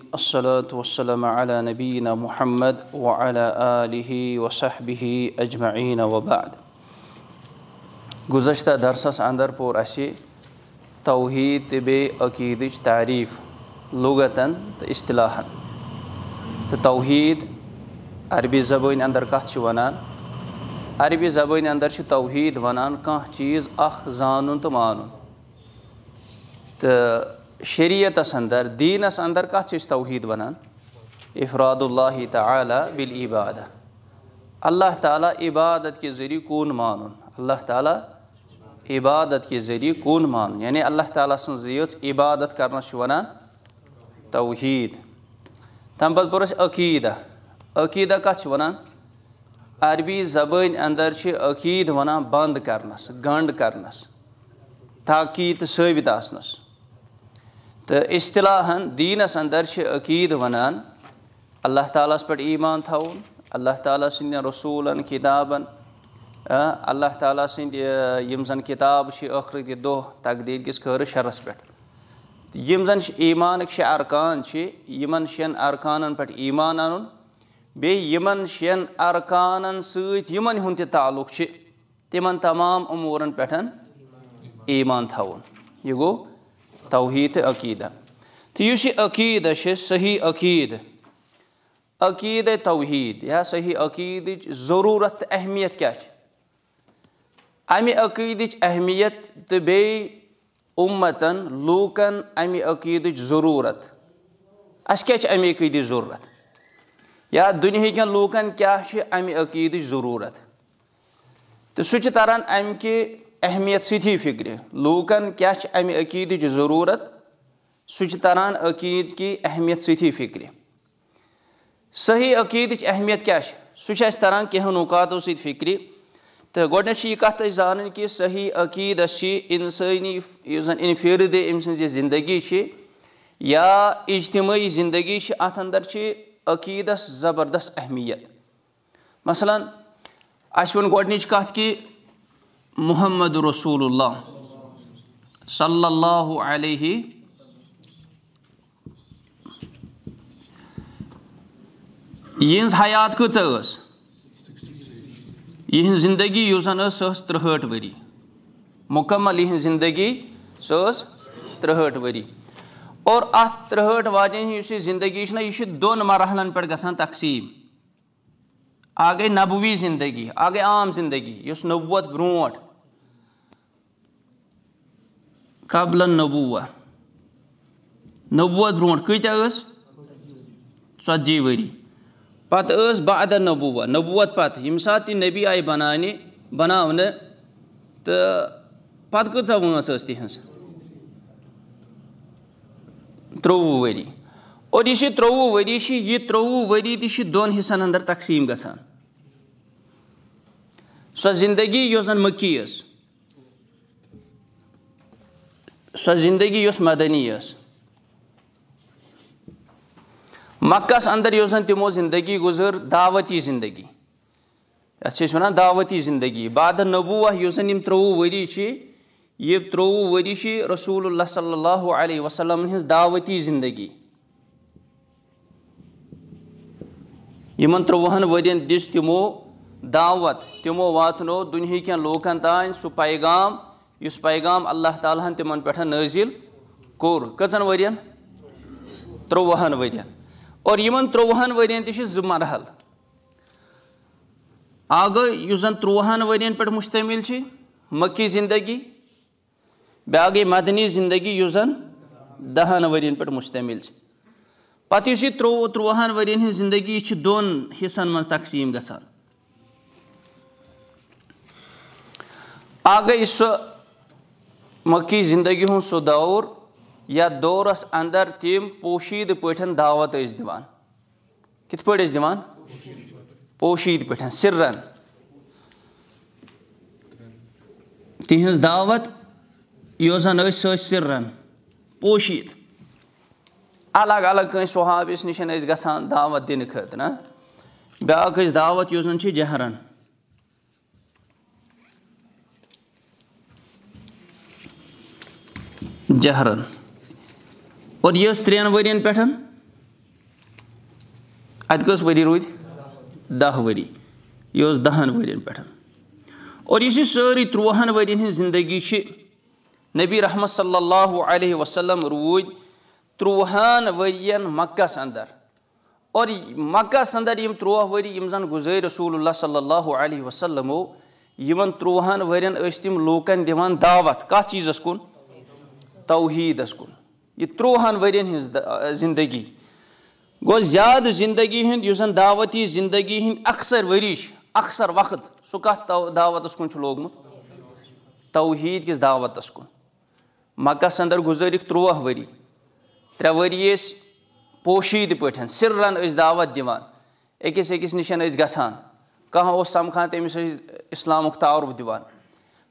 الرجيم الصلاة والسلام على نبينا محمد وعلى آله وصحبه أجمعين وبعد गुजशत दरसस अंदर पोर अ तोहीद बकीद तारीफ लुगतन तो असलाहन तो तोहीद अरबी जबान अंदर कत वनान अरबी जबान अंदर तोहीद वनान कह चीज़ अख जान तो मान तो शरीयतस अंदर दीनस अंदर कत तोहद वन इफरादुल्ला ताली बिल इबाद अल्लाह ताली इबादत के ज़रिए कौन मान अल्लाह ताली इबादत के ज़रिए कौन मान यानी अल्लाह ताली सज इबादत करनस वन तोहद तम पे पोर अकीदा अकीदा कत वन अरबी जबान अंदर अकीद वन बंद करनस गंड करनस ताकीद सबित आसनस तो असलाहन दीनस अंदर अकीद वनान अल्लाह तालस पे ईमान थवन अल्लाह ताली सद रसूलन किताबन अल्लाह ताली सद जन किताब ٲخرت यह दोह तकदीर किस खर शरस पे जन ईमान शे अरकान इन शन अरकानन पे ईमान अन बेन शन अरकानन सन तल्लु ताल्लुक तमाम अमूरन पे ईमान थवन यह गो tawhid akida thì yushi akida shi sahi akid akid tawhid ya sahi akid zarurat ehmiyet kaç اَمہِ عقیٖدٕچ اہمیت تہٕ بیٚیہِ اُمتَن لوٗکَن اَمہِ عقیٖدٕچ ضٔروٗرت اَسہِ کیٛاہ چھِ اَمہِ عقیٖدٕچ ضٔروٗرت یا دُنہیٖکٮ۪ن لوٗکَن کیٛاہ چھِ اَمہِ عقیٖدٕچ ضٔروٗرت تہٕ سُہ چھِ تَران اَمہِ کہِ अहमियत सी फिक्र लूकन क्या अमि अकीद ज़रूरत सह तरान अकीद की अहमियत सी फिक्र सही अकीद अहमियत क्या सह तरान कह नुकातों सिक्र तो गोडे यह कत जान कि सही अकीद इंसानी इनफिरद अम सिंदगी या इजतमी जिंदगी अत अंदर अकीदस ज़बरदस्त अहमियत मसलन अस वो गोडन कि मोहम्मद रसूल सल्लल्लाहु अलैहि यहज हयात कह यह जिंदगी जन त्रुहट वरी मुकम्मल यह जिंदगी त्रुहट वरी और अ त्रुहट वाजन जिंदगी दोन मरहलन पे ग तकसीम आ गई नबवी जिंदगी आ गई आम जिंदगी उस नबूत ब्रोट कबल नबूआ नबूत ब्रोट कत ژتजी वरी पत बाद नबूआ नबूत पत यम नबी आई बनाने बनाने तो पत् कह वस तिहस त्रोवु वरी और यह त्रोवु वरी यह त्रोवु वरी दोन हिस्सन अंदर तकसीम गसान سۄ زندگی یۄس زَن مکی ٲس سۄ زندگی یۄس مدنی ٲس مکَس اَنٛدر یۄس زَن تِمو زندگی گُزٲر دعوتی زندگی یَتھ چھِ أسۍ وَنان دعوتی زندگی بادٕ نبوٗوَہ یُس زَن یِم ترٛۆوُہ ؤری چھِ یہِ ترٛۆوُہ ؤری چھِ رسول اللہ صلی اللہ علیہ وسلمن ہِنٛز دعوتی زندگی یِمَن ترٛۆوُہَن ؤرۍ یَن دِژ تِمو दावत तमो वो दुनिक लूकन तान सू पैगाम इस पैगाम अल्लाह तालन तिमन पे नाजिल कोर कचन वर्न त्रोवहन वर्न और इन त्रोवहन वन तु मरहल आ गई जन त्रुहन वन पे मुश्तमिल मक्की जिंदगी ब्या गई मदनी जिंदगी जन दहन वर्न पे मुश्तमिल पत् यह त्रो त्रुहन वन जिंदगी दोन हिस्सन मं तकसीम ग आगे सो मकी जिंदगी हूँ सो दौर या दौरस अंदर तम पोशीद पठन दावत दिवान कित पे दिवान पोशीद पे सिर्रन तिहज दावत यो जन सिर्रन पोशीद अलग अलग कहीं सहाबिस नश दावत दिन खत ना ब्या दावत यह जहरन जहरन और यह त्रेन वर्यन पे अत कस वरी रूद दह वरी यह दहन वर्यन पे और इस सारी त्रुहन वर्यन हज जिंदगी नबी रहमत सल्लल्लाहु अलैहि वसल्लम रूद त्रुहन वर्यन मक्स अंदर और मक्स अंदर यम त्रुह वरी यम जन गुजर रसूल सल्ला वसलमो इन त्रुहन वर्यन तम लूकन दिवान दावत कत चीज़ कुन توحیدس کن یہ ترٛوہن ؤرین ہٕنٛز زندگی گوٚو زیادٕ زندگی ہُنٛد یُس زن دعوتی زندگی ہٕنٛدۍ اکثر ؤری چھِ اکثر وقت سُہ کتھ دعوتس کُن چھُ لوگمُت توحیٖد کِس دعوتس کُن مکس انٛدر گُزٲرِکھ ترٛوہ ؤری ترٛےٚ ؤری ٲسۍ پوشیٖدٕ پٲٹھۍ سِررن ٲسۍ دعوت دِوان أکِس أکِس نِش ٲسۍ گژھان کانٛہہ اوس سمکھان تٔمِس ٲسۍ اِسلامُک تعارُف دِوان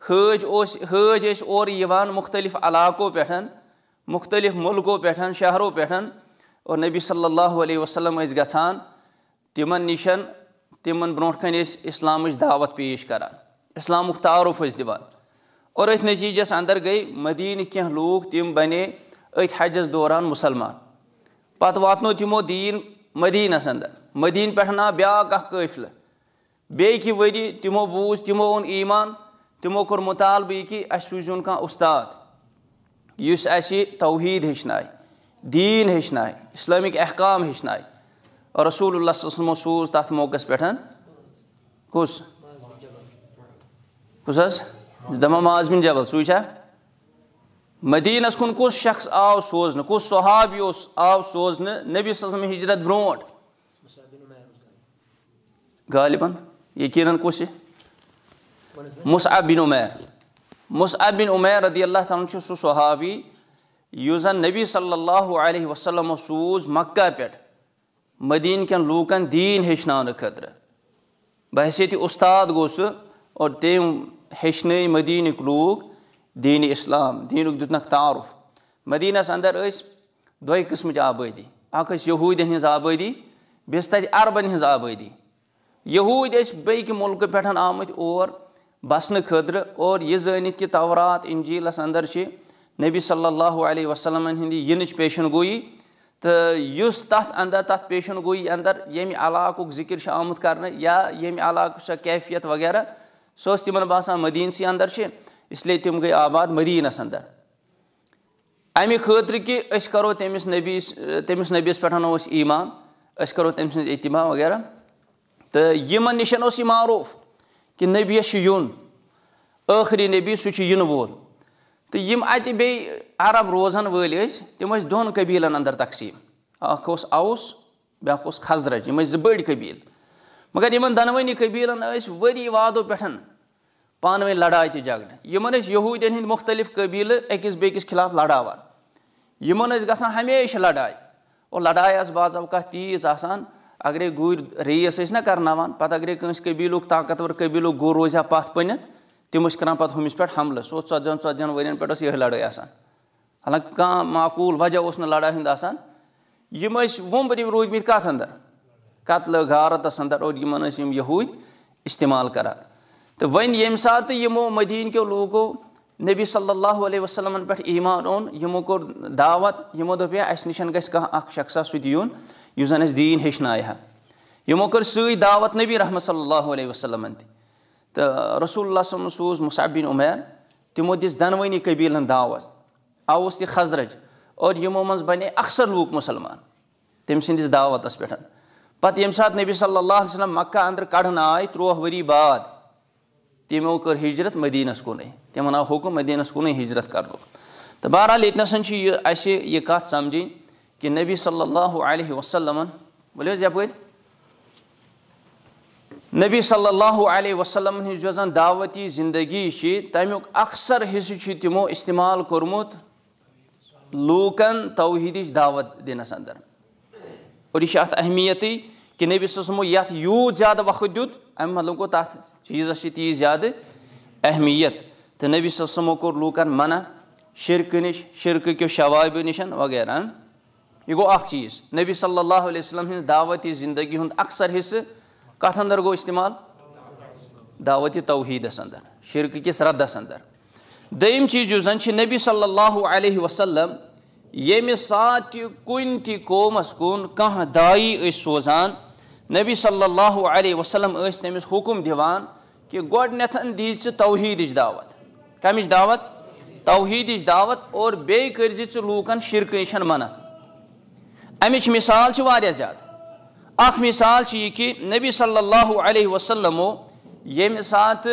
हज हज और मुख्तलिफ इलाकों पे मुख्तलिफ मुल्कों पे शहरों पे और नबी सल्ला वसलम गान तिम नश तिम ब्रोह इस्लाम दावत पेश कर इस्लाम तारफ दिवान और अथ नतीजस अंदर गई मदीन कह लोग तम बने अथ हजस दौरान मुसलमान पत वातो तमो दीन मदीनस अंदर मदीन पे आ ब्या काफिल वरी तमो बूज तमो ओन ईमान तमो कर् मुतालब यह कि सूजन कह उस्ताद इस तोहद हेचन दीन हेचन इस्लामिक अहकाम हेचन रसूल सूज तथ मौक़स पे कस कुस दमा माजमिन जबल सूचा मदीन कुन कुस शख्स आव सोजन कुस सहाबी आव सोजन नबी सजम हिजरत ब्रोट गालिबन यकीन कुस Mus'ab bin Umair. Mus'ab bin Umair radiyallahu ta'ala anhu su sahabi yuzan Nabi sallallahu aleyhi ve sellem suz Makka pet Medin ken lukan din heşnanı kadre. Bahsiyeti ustad gosu और तम हेचन मदीन लूक दीन इस्लाम दीन दुतनक तारफ मदीनस अंदर दोय कस्म आबादी अख यहूदन हज आबादी बेस तथ अरबन हज आबादी यहूद बे मुल्क पे आमत और बसन खदर और यह जानत कि तवरात इंजीलस अंदर नबी सल्लल्लाहु अलैहि वसल्लम हिंद यन पेशन गोई तो उस तथ अंदर तथ पेशन गोई अंदर यम अलाक जिक्र आमुत कर या यमि अलाक कैफियत वगैरह सो तिम बसा मदीन से अंदर से इसलिए तुम गई आबाद मदीनस अंदर अमि खतर कि करो तमिस नबी तमिस नबीस पे ईमान करो तम सज इतम वगैरह तो यमन नशन मारूफ कि नबी युन ٲخری नबी सह इन तो यम अत अरब रोजान वल तम दोन कबीलन अंदर तकसीम अख औस ब्याक खजरज यम बड़ कबील मगर इन दनवनी कबीलन वरी वादों पे पान वन लड़ाई तो झगड़ यमन यहूदन हंद मुख्तलिफ कबील अकस बेकिस खिलाफ लड़ावान इन ग लड़ाई और लड़ाई आज अवका तीज आसान अगर गुर रेस ना कर पत् अगर कबील ताकतवर कबील गुर रोज हा पत् पनित तम कर पे हमस पे हमल सो ोजन ोजन वन पे ये लड़ाई हालांकि कह माकूल वजह उस लड़ाई हूँ यम वोम रूदम कथ अंदर कतल गारत अंदर और इन यहूद इस्तेमाल कर तो वन ये सात तो यमो मदीन क्यों लूको नबी सल्लल्लाहु अलैहि वसल्लम पे ईमान ओन यमो कोर दावत यमो दोपे अस नश गह शख्सा सह یُس زَن اَسہِ دیٖن ہیٚچھنایہِ ہا یِمو کٔر سٕے دعوت نبی رحمت صلی اللہ علیہ وسلمن تہِ تہٕ رسول اللہ صٲبن سوٗز مُصعب بِن عُمیر تِمو دِژ دۄنوٕنی قبیٖلَن دعوت اَوُس تہِ خزرج اور یِمو منٛز بَنے اَکثر لوٗکھ مُسلمان تٔمۍ سٕنٛدِس دعوتَس پٮ۪ٹھ پَتہٕ ییٚمہِ ساتہٕ نبی صلی اللہ علیہ وسلم مکہ انٛدر کَڑنہٕ آے تُرٛواہ ؤری بعد تِمو کٔر ہِجرت مدیٖنَس کُنٕے تِمَن آو حُکُم مدیٖنَس کُنٕے ہِجرت کَرنُک تہٕ بہرحال ییٚتہِ نَسَن چھِ یہِ اَسہِ یہِ کَتھ سَمجھِنۍ كي النبي صلى الله عليه وسلم بلو زي أبوين نبي صلى الله عليه وسلم هجوزان دعوتي زندگي شي تاميوك أكثر حصو شي تمو استعمال كرموت لوكن توحيدي دعوت دينا سندر وريش أهت أهميتي كي نبي صلى الله عليه وسلم يات يو زياد وقت دود أهم مدلوم كو تحت چيزا شي تي زياد أهميت تنبي صلى الله عليه وسلم كور لوكن منا شرك نش شرك كيو شوائب نشان وغيران यह गो चीज नबी सल्लल्लाहु अलैहि वसल्लम हिंद दावती जिंदगी हूँ अक्सर हिस्से कथ अंदर गो इस्तेमाल दावती तोहीदस अंदर शिरक किस रद्दस अंदर दम चीज यु जन नबी सल्लल्लाहु अलैहि वसल्लम ये सात कुन ति कौमस कुन कह दाई सोजान नबी सल्लल्लाहु अलैहि वसल्लम तमिस हुकुम दिवान कि गोडनेथ दी तोहीद दावत कमिच दावत तोहीद दावत और बे कर लूकन शिरक नशन मना अमिच मिसाल ज्यादा अ मिसाल कि नबी सल्लल्लाहु अलैहि वसल्लमो ये सात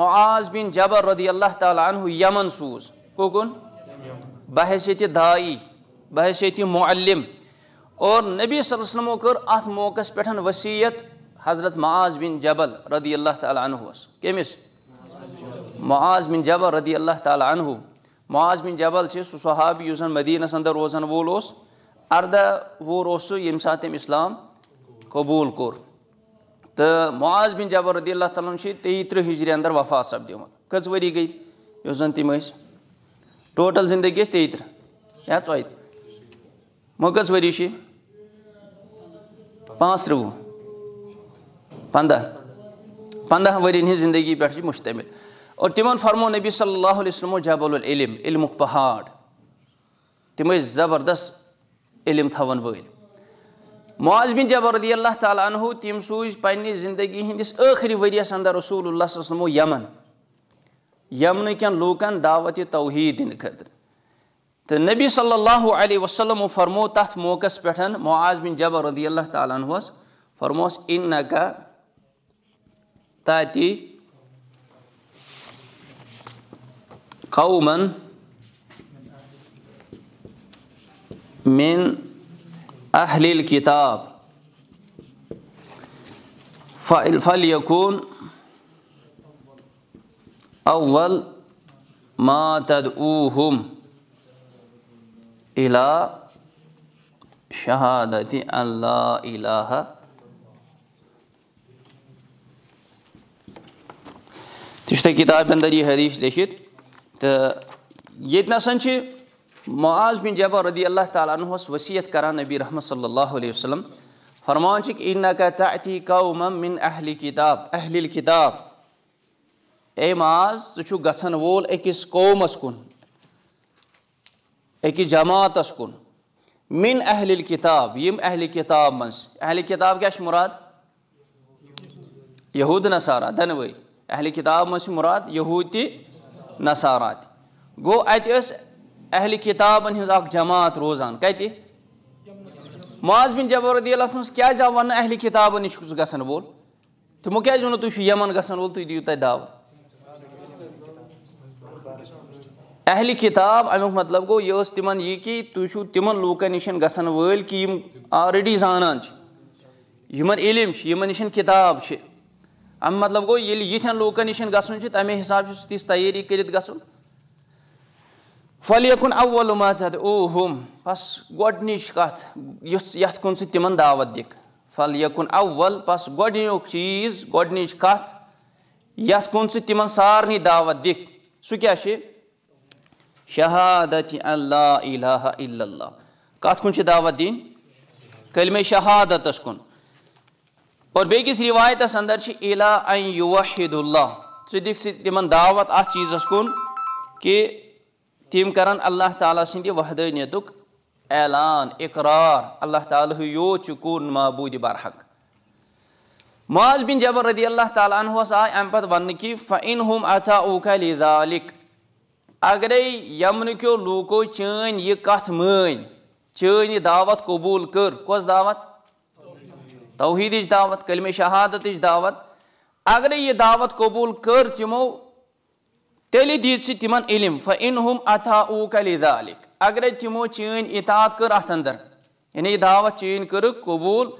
मुआज बिन जबर रदी अल्लाह तु यमन सूज कुकुन बहसीत दाई बहसीत मल्लम और नबी वसलमो कर अत मौक़ पे वसीयत हज़रत मुआज बिन जबल रदी अल्लाह तुहस कमिस मुआज बिन जबल रदी अल्लाह तुहु मुआज बिन जबल सहाबी उस मदीनस अंदर रोजान वोल Arda vurusu yimsatim İslam kabul kur. Tı Muaz bin Cebel radiyallahu anh şey 23 hicri andar vafa sab diyor. Kaç veri gay? Yozan timayız. Total zindagi 23. Ya çoğaydı. Mı kaç veri şey? Panas ruhu. Panda. Panda veri ne zindagi bir şey müştemil. और तिमन फरमो नबी सल्लल्लाहु अलैहि वसल्लम जबल इल्म इल्म पहाड़ तिम जबरदस्त इलम थवन वल मुआज बिन जबर तु तम सूज पन्ह जिंदगी हंदिस आखिरी वरियस अंदर रसूल समो यमन यमन कैन लूकन दावत तोहद दिन खत तो नबी सल्लल्लाहु अलैहि वसल्लम फरमो तथ मौक पे मुआज बिन जबर रदी अल्लाह फरमोस इन नका ताति कौमन من أهل الكتاب فليكون أول ما تدعوهم إلى شهادة أن لا إله تشتى كتاب بندري حديث دشت ت يتنا سنچه मुआज बिन जबा रदी अल्लाह तस वसीयत करान नबी रहमत सल्ला वसलम फरमान इन्नकती कौम मिन अहल किताब अहल किताब ए माज ू ग वोल अकिस कौमस कुन अक जमातस कुन मिन अहल किताब यम अहल किताब महल अहल किताब क्या मुराद यहूद नसारा दनवे अहल किताब मुराद यहूद नसारा गो अत अहल किताबन हज अ जमात रोजान कत माज बिन जबर रदी क्या आव वन अहल किताबन यह ग वोल तमो तो क्या वो तुम यमन गसन वोल तुम दिव तक अहल किताब अमुक मतलब गो यह तिम यह कि तुम तिम लूक नश ग वल कि आलरेडी जाना यमन इलम यमन नश किताब अम मतलब गो ये लूकन नश गसन तमें मतलब तो हिसाब से तिस तैयारी कर गसन फलियकुन अव्वलुमा तदऊहुम पस गۄडنِچ کَتھ یُس یَتھ کُن ژٕ تِمَن دعوت دِکھ فلیکُن اول پس گۄڈنیُک چیٖز گۄڈنِچ کَتھ یَتھ کُن ژٕ تِمَن سارنٕے دعوت دِکھ سُہ کیٛاہ چھِ شہادت اللہ الہ الا اللہ کَتھ کُن چھِ دعوت دِنۍ کلمے شہادتَس کُن اور بیٚکِس رِوایتَس اَنٛدر چھِ الا ان یوحد اللہ ژٕ دِکھ ژٕ تِمَن دعوت اَتھ چیٖزَس کُن کہِ तम कर अल्लाह ताली सद वहदानियत ऐलान इकरार अल्लाह ताल योच मबूद बरहक माज बिन जबर रदी अल्लाह तहस आय अम पे वन फ़िन हम अथा ऊका लिदालिक अगरे यमन क्यो लूको चन यह कथ मन चन दावत कबूल कर कस दावत तोहद दावत कलम शहादत दावत अगर यह दावत कबूल कर तमो तेल दीत तिमन इलम फ़िन हम अथा ऊका लिदालिक अगर तमो चीन इतात कर अंदर यानी दावत चीन कर कबूल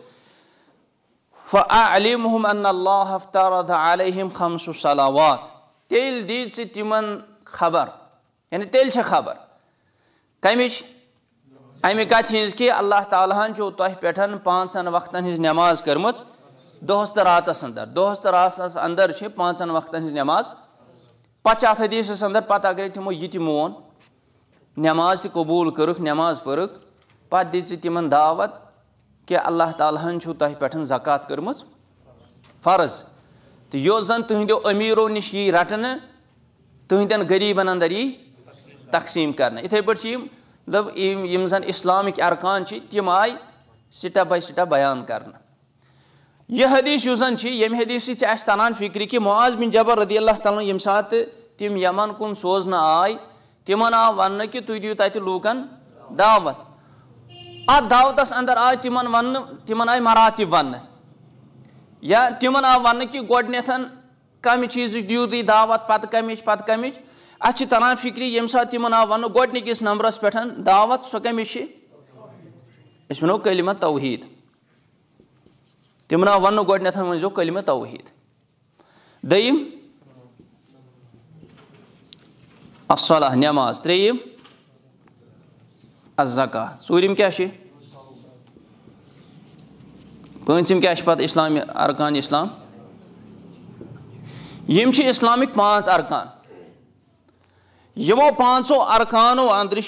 फ़लिम हम अल्लाफ्तारम खमसु सलावात तेल दीत तिमन खबर यानी तेल खबर कमिश अमि कत हिज कि अल्लाह तालन तह पे पाँचन वक्तन हिज नमाज कर्म दोहस रात अंदर दोहस रात अंदर पांचन वक्तन हज नमाज पत् हदीस अंदर पे अगर तमो यह मोन नमाज तबूल कर्क नमाज पर्क पे दि तिम दावत कि अल्लाह तालन तह पे जक़ात कर्म फ़र्ज तो यो जन तुहद अमीरों नश यी रटने तुहद गरीबन अंदर यी तकसीम कर इथे पे मतलब जन इस्लामिक अरकान तम आय स्टेप बाय स्टेप बयान कर यह हदीस यूजन यम हदीस ऐसे तनान फिक्र कि मुआज बिन जबर रदी अल्लाह तल यम सात तम यमन कुन सोजन आय तम आव वन कि तु दिव तत लूकन दावत अत दावत अंदर आय तम वन तम आय मराति वन या तम आव वन कि गोडन कम चीज दिव तु दावत पत कम पत कम अत तनान फिक्री यम सात तम आव वन गोडनिकिस नंबरस पे दावत सो कम वनो कलमत तौहीद तम ना वन गोडनेथ वनजो कलम तवहीद दल नमाज त्रम अजका चूरम क्या पंचम क्या पे इस्लाम अरकान इस्लाम यम इस्लामिक पांच अरकान यमो पांचों अरकानों अंदर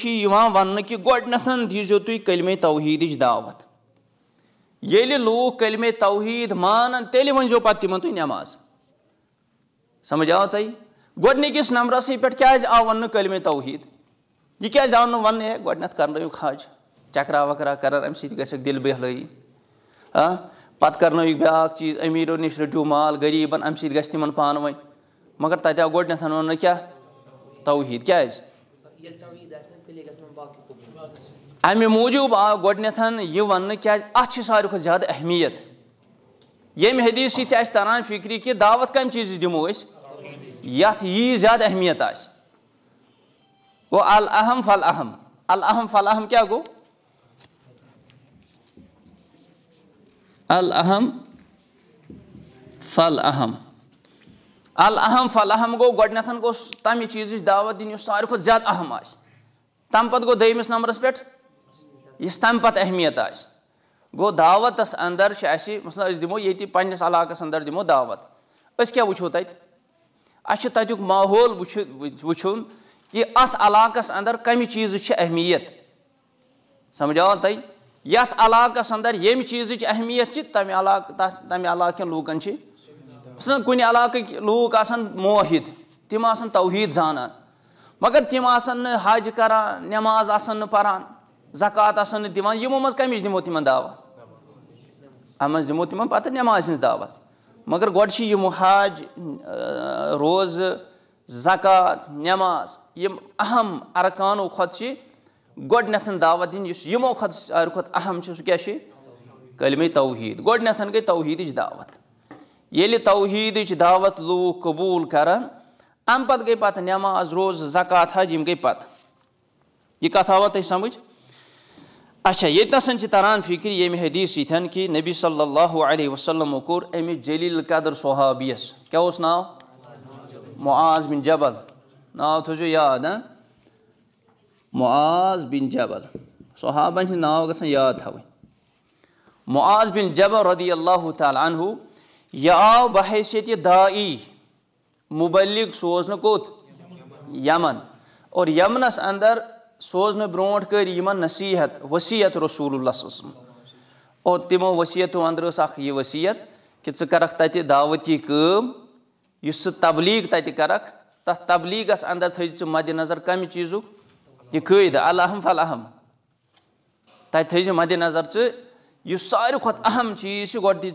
वन कि गोडनेथ दीजो तुम कलम तवहीद दावत ये लू कलमे तोहीद मान तेल वनजो पे तिम तुम नमाज समझ आव तय नम्बर नंबरस पे क्या आव वन कलम तोहीद यह क्या आव नु वन गोडन कर हज चकरा वकरा कर अम सक दिल बहल पत् कर ब्या चीज अमीरों नश रटू माल गरीबन अमि सम पान वन मगर तत आव गोडन वन क्या तोहीद क्या अमे मूजूब आव गोडनेथ यह वन क्या अ सारे खुद ज्यादा अहमियत यम हदीस ये तरान फिक्री कि दावत कम चीज दमो यी ज्यादा अहमियत आहम अहम फल अहम अल अहम फल अहम क्या गो अल अहम फल अहम अल अहम फल अहम गो गोडनेथ गोस तमें चीज दावत दिन सारे खुद ज्यादा अहम आ तम पत गो पे इस तम पत अहमियत गो दावत अंदर मसलन अस ये पन्नस अंदर दमो दावत अस क्या वो तत अस माहौल वो कि अत अंदर कम चीज अहमियत समझा तय यथ अंदर यम चीज अहमियत तम इलाक तम इलाक लूकन मसलन कुन इलाक लूक मोहिद तम तोहीद जानान मगर तम आज कर नमाज पान زکات दिवान यमो मज कमिच दिमो तिमन दावत अम दिमो तिमन पत नमाज हज दावत मगर गोड यमो रोज जक़ात नमाज यम अहम अरकानो खुद गोडनथ दावत दिन यमो खुद सारे खुद सह क्या कलमे तोहीद गोडनथ गई तोहीद दावत ये तोहीद दावत लू कबूल कर अम पे गई नमाज रोज जक़ात हज यम गई पत यह कथ आवा तुम अच्छा यतना सन तरान फिक्र ये हदीस यथन कि नबी सल्लल्लाहु अलैहि वसल्लम कोर अमि जलील कदर सहाबियस क्या उस नाव मुआज बिन जबल नाव थो तो याद हाँ मुआज बिन जबल सहाबन हिंद नाव ग याद थव मुआज बिन जबल रदी अल्लाह तहु यह आव बहसीत दाई मुबलिक सोजन कोत यमन और यमनस अंदर सोजन ब्रोट कर नसीहत वसीयत रसूल और तमो वसीयतों अंदर यह वसीयत कि ऐ कर तत दावती तबलीग तत कर तबलीगस अंदर थे मद नजर कम चीजु यह कैद अलहम फलहम तत थज मद नजर ़ सारे खुद अहम चीज गो दी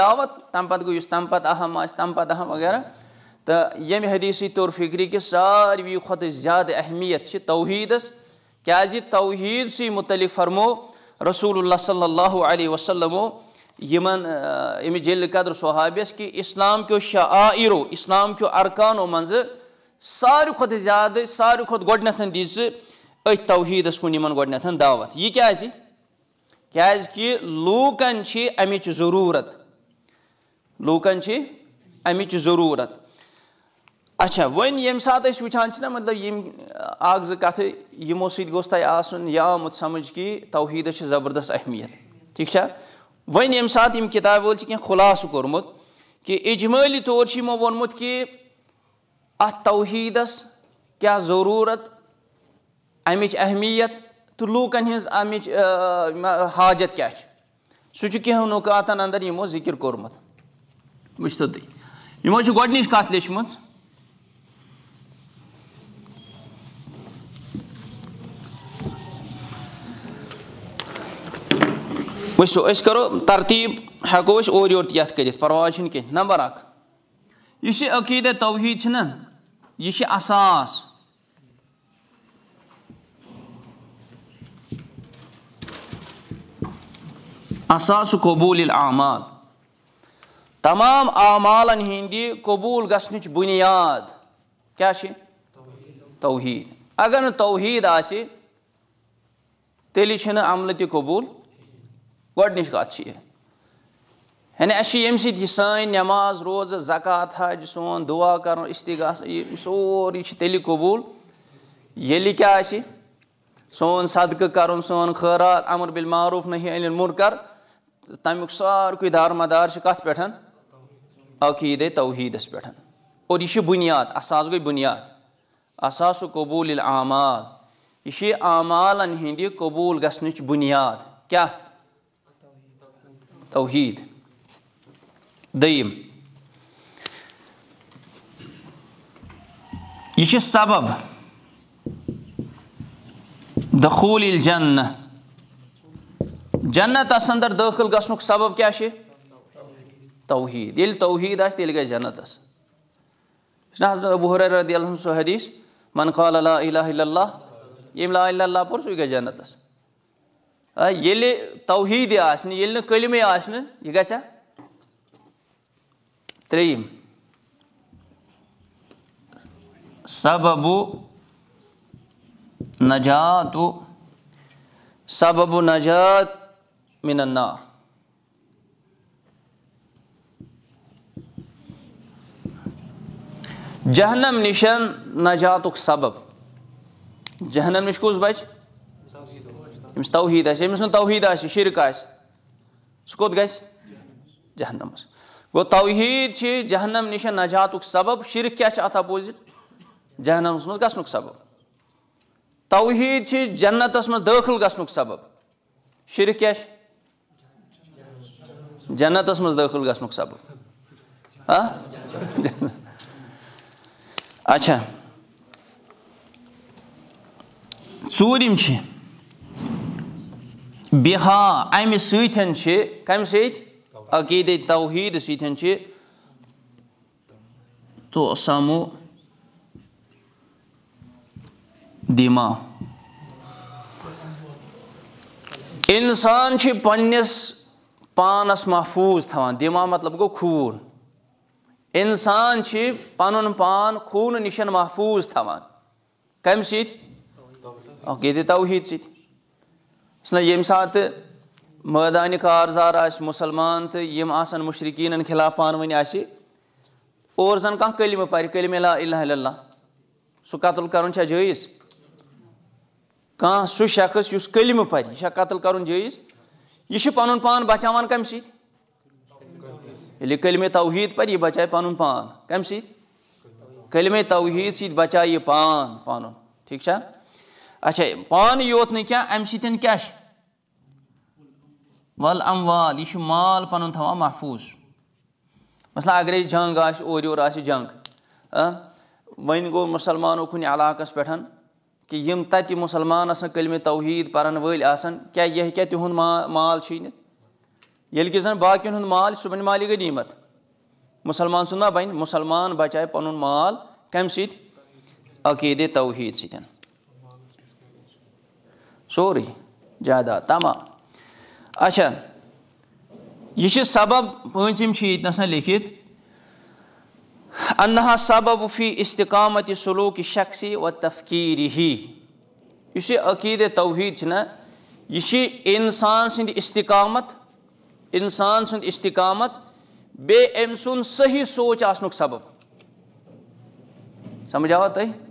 दावत तम पत तम पत अहम आम पत अहम वगैरह तो यम हदीसी तौर फिक्री कि सारे खुद ज्यादा अहमियत तोहदस क्या तोहीद से मुतल फरमो रसूल सल्ला वसलमो यम जिल कदर सहाबिस कि इस्लाम क्यो शाइरो इस्लाम क्यो अरकानो मज सारे खुद ज्यादा सारे खुद गोडन दी अथ तोहीदस कुन गोडन दावत यह क्या क्या कि लूकन अमिच ज़रूरत लूकन अमिच ज़रूरत अच्छा वन यम सात ना मतलब ये आग जो कथ यमो सोस समझ कि तोहीद जबरदस्त अहमियत ठीक वन यम सात किताब वल कह खुलास कोर्मुत कि इजमाली तौर से वोनमुत कि अत तोहीदस क्या ज़रूरत अमिच अहमियत तो लूक हज अम हाजत क्या सह कह नुकातन अंदर यमो जिक्र कोर्मुत वुचत तुम गोडनिच कत लेचम वो अस करो तरतीब हेको ओर योर ये परवाह कह नंबर अख यह अकीद तवहीद यह असास असास कबूल आमाल तमाम आमाल हिंदि कबूल गसन बुनियाद क्या तोहीद अगर न तोहीद आमल तबूल گۄڈنِچ کَتھ چھِ یہِ یعنی اَسہِ چھِ ییٚمہِ سۭتۍ یہِ سٲنۍ نٮ۪ماز روزٕ زکات حج سون دُعا کَرُن اِستی اِستِغاس یہِ سورُے چھِ تیٚلہِ قبوٗل ییٚلہِ کیٛاہ آسہِ سون صدقہٕ کَرُن سون خٲرات اَمر بِل معروٗف نہی أنِل مُنکر تَمیُک ساروٕے دار مدار چھُ کَتھ پٮ۪ٹھ عقیٖدے توحیٖدَس پٮ۪ٹھ اور یہِ چھِ بُنیاد اَساس گٔے بُنیاد اَساس قبوٗل ییٚلہِ اعمال یہِ چھِ اعمالَن ہِنٛدِ قبوٗل گژھنٕچ بُنیاد کیٛاہ التوحيد دايم يش السبب دخول الجنة جنت أسندر داخل قسمك سبب كاشي توحيد يل توحيد أش تلقى جنت أس حضرت أبو هريرة رضي الله عنه حديث من قال لا إله إلا الله يم لا إله إلا الله پور سويقى جنت أس ये तौहीद ये कलम त्रम सबबु नजात सबबु नजात मिनन्ना जहनम निशन नजात सबब जहनम निश कस बच ییٚمِس توحیٖد آسہِ ییٚمِس نہٕ توحیٖد آسہِ شِرک آسہِ سُہ کوٚت گژھِ جہنمَس گوٚو توحیٖد چھِ جہنم نِش نجاتُک سبب شِرک کیٛاہ چھِ اَتھ اَپوزِٹ جہنمَس منٛز گژھنُک سبب توحیٖد چھِ جنتَس منٛز دٲخٕل گژھنُک سبب شِرک کیٛاہ چھِ جنتَس منٛز دٲخٕل گژھنُک سبب اچھا ژوٗرِم چھِ बिहा أم سيتن شيء كم سيت أكيد التوحيد سيتن شيء इंसान पन्नस पानस महफूज थवान दिमा मतलब गो खून इंसान पन पान खून निशन महफूज थवान कम सत तवहीद सत सना ये सात मदान कारजार मुसलमान तो यम आसन मुशरकिन खिलाफ पान वन और जन कह कलम पर कलम ला इला सह कतल कर जैज कह सह शख्स उस कलम पर यह कतल कर जैज यह पन पान बचावान कम सी कलम तवहीद पर यह बचाए पन पान कम सी कलम तवहीद सत बचाए यह पान पान ठीक है अच्छा पान योत क्या अम क्या वल अमवाल यह माल पन थवा महफूज मसल अगर जंग और योर जंग वन गो मुसलमानों कुन इलाकस पे कि तत मुसलमान कलम तोहीद परन वल क्या यह क्या तिहद मा माल छीन कि जन बाकिन माल सह बन गई नीमत मुसलमान सुन ना बन मुसलमान बचाए पन माल कम सद अकीदे तोहीद سورُے جاداد تمام اچھا یہِ چھِ سبب پٲنٛژِم چھِ ییٚتہِ لیٚکھِتھ اَنہا سبب فی اِستِقامت سلوٗکہِ شخصی و تفقیٖری ہی یُس یہِ عقیٖدِ توحیٖد چھِنہ یہِ چھِ اِنسان سٕنٛدِ اِستِقامت اِنسان سُنٛد اِستِقامت بیٚیہِ أمۍ سُنٛد صحیح سونٛچ آسنُک سبب سَمجھ آوا تُہۍ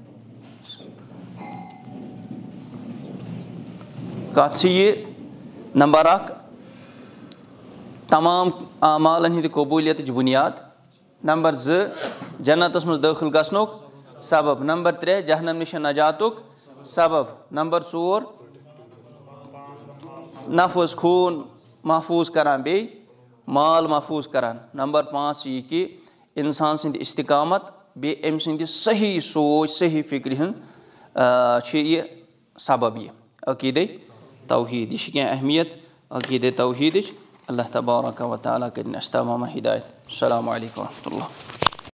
कह नंबर अख तमाम आमालन हंद कबूलियत बुनियाद नंबर ज जन्नत मज दाखिल गसन सबब नंबर त्रे जहनम नश नजात सबब नंबर चोर नफज खून महफूज कर बे माल महफूज कर नंबर पाँच यह कि इंसान सद इस्तकामत बे सद सही सोच सही फिक्र हूँ सबब यह अकीद توحيد إيش أهمية عقيدة توحيد الله تبارك وتعالى كن أستمع هداية السلام عليكم ورحمة الله